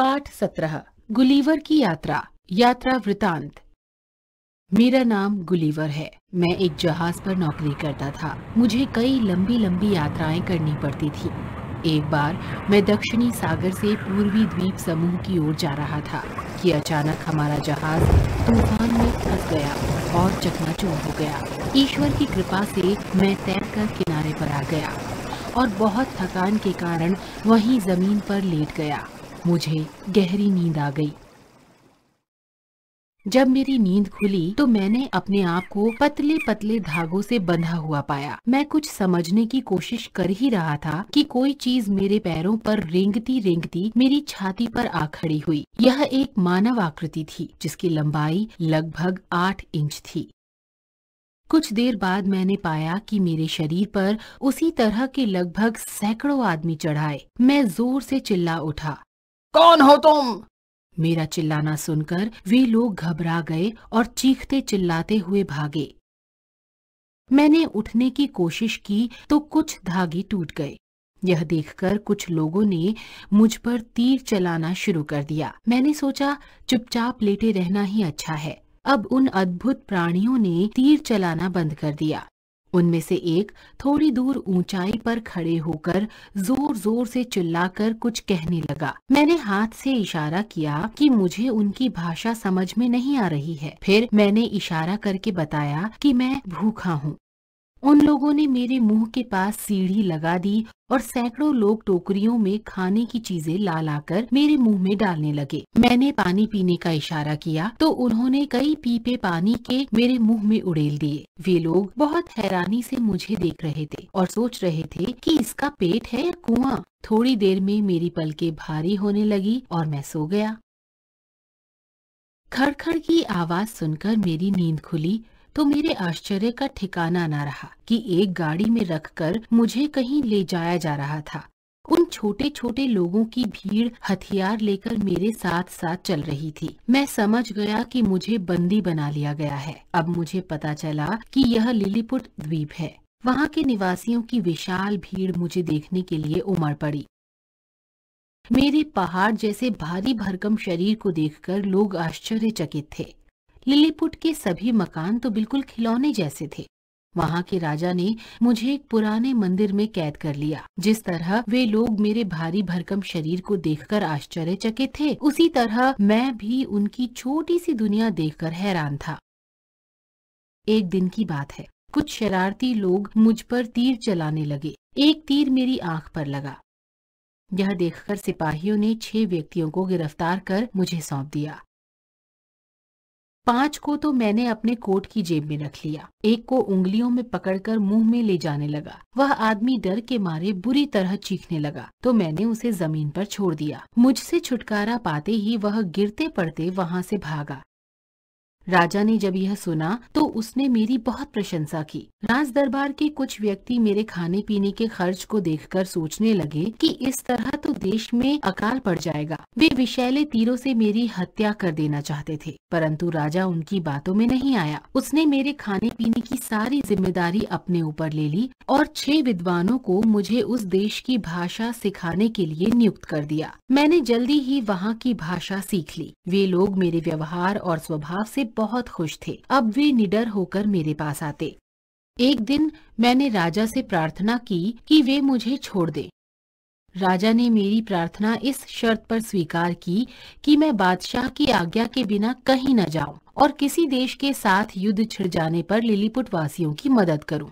पाठ सत्रह गुलीवर की यात्रा यात्रा वृतांत मेरा नाम गुलीवर है मैं एक जहाज पर नौकरी करता था मुझे कई लंबी लंबी यात्राएं करनी पड़ती थी एक बार मैं दक्षिणी सागर से पूर्वी द्वीप समूह की ओर जा रहा था कि अचानक हमारा जहाज तूफान में फंस गया और चकनाचूर हो गया ईश्वर की कृपा से मैं तैरकर किनारे पर आ गया और बहुत थकान के कारण वहीं जमीन पर लेट गया मुझे गहरी नींद आ गई जब मेरी नींद खुली तो मैंने अपने आप को पतले पतले धागों से बंधा हुआ पाया मैं कुछ समझने की कोशिश कर ही रहा था कि कोई चीज मेरे पैरों पर रेंगती रेंगती मेरी छाती पर आ खड़ी हुई यह एक मानव आकृति थी जिसकी लंबाई लगभग आठ इंच थी कुछ देर बाद मैंने पाया कि मेरे शरीर पर उसी तरह के लगभग सैकड़ों आदमी चढ़ाए मैं जोर से चिल्ला उठा कौन हो तुम मेरा चिल्लाना सुनकर वे लोग घबरा गए और चीखते चिल्लाते हुए भागे मैंने उठने की कोशिश की तो कुछ धागे टूट गए यह देखकर कुछ लोगों ने मुझ पर तीर चलाना शुरू कर दिया मैंने सोचा चुपचाप लेटे रहना ही अच्छा है अब उन अद्भुत प्राणियों ने तीर चलाना बंद कर दिया उनमें से एक थोड़ी दूर ऊंचाई पर खड़े होकर जोर जोर से चिल्लाकर कुछ कहने लगा मैंने हाथ से इशारा किया कि मुझे उनकी भाषा समझ में नहीं आ रही है फिर मैंने इशारा करके बताया कि मैं भूखा हूँ उन लोगों ने मेरे मुंह के पास सीढ़ी लगा दी और सैकड़ों लोग टोकरियों में खाने की चीजें ला लाकर मेरे मुंह में डालने लगे मैंने पानी पीने का इशारा किया तो उन्होंने कई पीपे पानी के मेरे मुंह में उड़ेल दिए वे लोग बहुत हैरानी से मुझे देख रहे थे और सोच रहे थे कि इसका पेट है या कुआं थोड़ी देर में मेरी पलके भारी होने लगी और मैं सो गया खड़खड़ की आवाज सुनकर मेरी नींद खुली तो मेरे आश्चर्य का ठिकाना न रहा कि एक गाड़ी में रखकर मुझे कहीं ले जाया जा रहा था उन छोटे छोटे लोगों की भीड़ हथियार लेकर मेरे साथ साथ चल रही थी मैं समझ गया कि मुझे बंदी बना लिया गया है अब मुझे पता चला कि यह लिलीपुट द्वीप है वहाँ के निवासियों की विशाल भीड़ मुझे देखने के लिए उमड़ पड़ी मेरे पहाड़ जैसे भारी भरकम शरीर को देखकर लोग आश्चर्यचकित थे लिलीपुट के सभी मकान तो बिल्कुल खिलौने जैसे थे वहाँ के राजा ने मुझे एक पुराने मंदिर में कैद कर लिया जिस तरह वे लोग मेरे भारी भरकम शरीर को देखकर आश्चर्यचकित थे उसी तरह मैं भी उनकी छोटी सी दुनिया देखकर हैरान था एक दिन की बात है कुछ शरारती लोग मुझ पर तीर चलाने लगे एक तीर मेरी आंख पर लगा यह देखकर सिपाहियों ने छह व्यक्तियों को गिरफ्तार कर मुझे सौंप दिया पांच को तो मैंने अपने कोट की जेब में रख लिया एक को उंगलियों में पकड़कर मुंह में ले जाने लगा वह आदमी डर के मारे बुरी तरह चीखने लगा तो मैंने उसे जमीन पर छोड़ दिया मुझसे छुटकारा पाते ही वह गिरते पड़ते वहाँ से भागा राजा ने जब यह सुना तो उसने मेरी बहुत प्रशंसा की राज दरबार के कुछ व्यक्ति मेरे खाने पीने के खर्च को देखकर सोचने लगे कि इस तरह तो देश में अकाल पड़ जाएगा वे विषैले तीरों से मेरी हत्या कर देना चाहते थे परंतु राजा उनकी बातों में नहीं आया उसने मेरे खाने पीने की सारी जिम्मेदारी अपने ऊपर ले ली और छह विद्वानों को मुझे उस देश की भाषा सिखाने के लिए नियुक्त कर दिया मैंने जल्दी ही वहाँ की भाषा सीख ली वे लोग मेरे व्यवहार और स्वभाव ऐसी बहुत खुश थे अब वे निडर होकर मेरे पास आते एक दिन मैंने राजा से प्रार्थना की कि वे मुझे छोड़ दे राजा ने मेरी प्रार्थना इस शर्त पर स्वीकार की कि मैं बादशाह की आज्ञा के बिना कहीं न जाऊं और किसी देश के साथ युद्ध छिड़ जाने पर लिलीपुट वासियों की मदद करूं।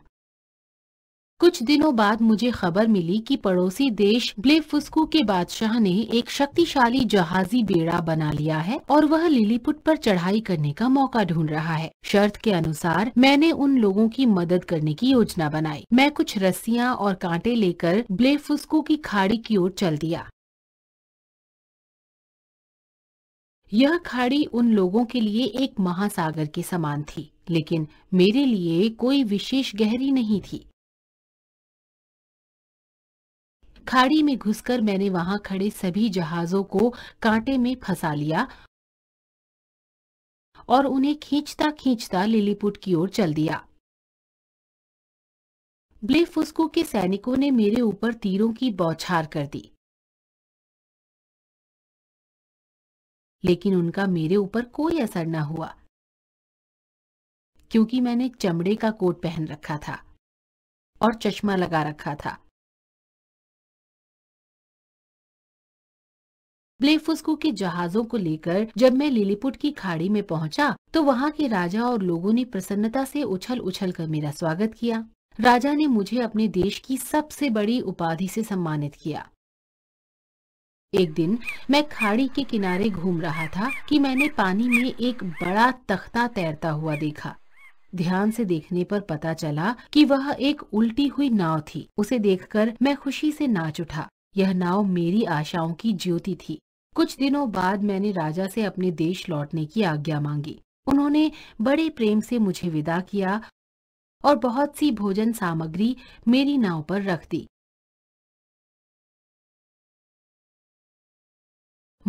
कुछ दिनों बाद मुझे खबर मिली कि पड़ोसी देश ब्लेफुस्कू के बादशाह ने एक शक्तिशाली जहाजी बेड़ा बना लिया है और वह लिलीपुट पर चढ़ाई करने का मौका ढूंढ रहा है शर्त के अनुसार मैंने उन लोगों की मदद करने की योजना बनाई मैं कुछ रस्सियां और कांटे लेकर ब्लेफुस्कू की खाड़ी की ओर चल दिया यह खाड़ी उन लोगों के लिए एक महासागर के समान थी लेकिन मेरे लिए कोई विशेष गहरी नहीं थी खाड़ी में घुसकर मैंने वहां खड़े सभी जहाजों को कांटे में फंसा लिया और उन्हें खींचता खींचता लिलीपुट की ओर चल दिया ब्लेफुस्को के सैनिकों ने मेरे ऊपर तीरों की बौछार कर दी लेकिन उनका मेरे ऊपर कोई असर न हुआ क्योंकि मैंने चमड़े का कोट पहन रखा था और चश्मा लगा रखा था ब्लेफुस्को के जहाजों को लेकर जब मैं लिलीपुट की खाड़ी में पहुंचा, तो वहां के राजा और लोगों ने प्रसन्नता से उछल उछल कर मेरा स्वागत किया राजा ने मुझे अपने देश की सबसे बड़ी उपाधि से सम्मानित किया एक दिन मैं खाड़ी के किनारे घूम रहा था कि मैंने पानी में एक बड़ा तख्ता तैरता हुआ देखा ध्यान से देखने पर पता चला कि वह एक उल्टी हुई नाव थी उसे देखकर मैं खुशी से नाच उठा यह नाव मेरी आशाओं की ज्योति थी कुछ दिनों बाद मैंने राजा से अपने देश लौटने की आज्ञा मांगी उन्होंने बड़े प्रेम से मुझे विदा किया और बहुत सी भोजन सामग्री मेरी नाव पर रख दी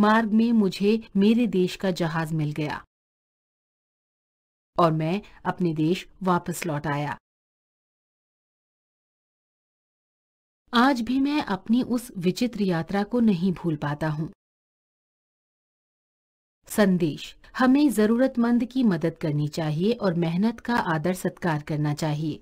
मार्ग में मुझे मेरे देश का जहाज मिल गया और मैं अपने देश वापस लौट आया आज भी मैं अपनी उस विचित्र यात्रा को नहीं भूल पाता हूँ संदेश हमें जरूरतमंद की मदद करनी चाहिए और मेहनत का आदर सत्कार करना चाहिए